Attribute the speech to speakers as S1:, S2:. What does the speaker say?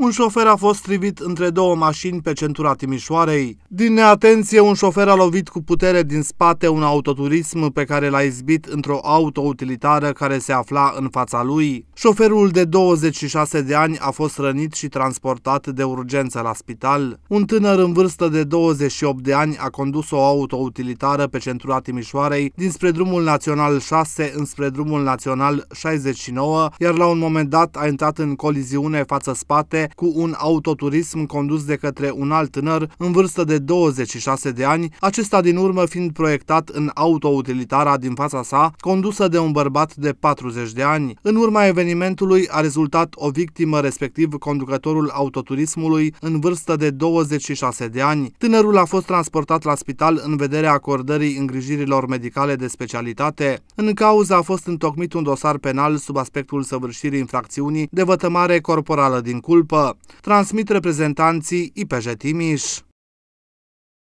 S1: un șofer a fost trivit între două mașini pe centura Timișoarei. Din neatenție, un șofer a lovit cu putere din spate un autoturism pe care l-a izbit într-o autoutilitară care se afla în fața lui. Șoferul de 26 de ani a fost rănit și transportat de urgență la spital. Un tânăr în vârstă de 28 de ani a condus o autoutilitară pe centura Timișoarei dinspre drumul național 6 înspre drumul național 69, iar la un moment dat a intrat în coliziune față spate cu un autoturism condus de către un alt tânăr în vârstă de 26 de ani, acesta din urmă fiind proiectat în autoutilitara din fața sa, condusă de un bărbat de 40 de ani. În urma evenimentului a rezultat o victimă, respectiv conducătorul autoturismului, în vârstă de 26 de ani. Tânărul a fost transportat la spital în vederea acordării îngrijirilor medicale de specialitate. În cauza a fost întocmit un dosar penal sub aspectul săvârșirii infracțiunii de vătămare corporală din culpă, Transmit reprezentanci i Pežeti Miš.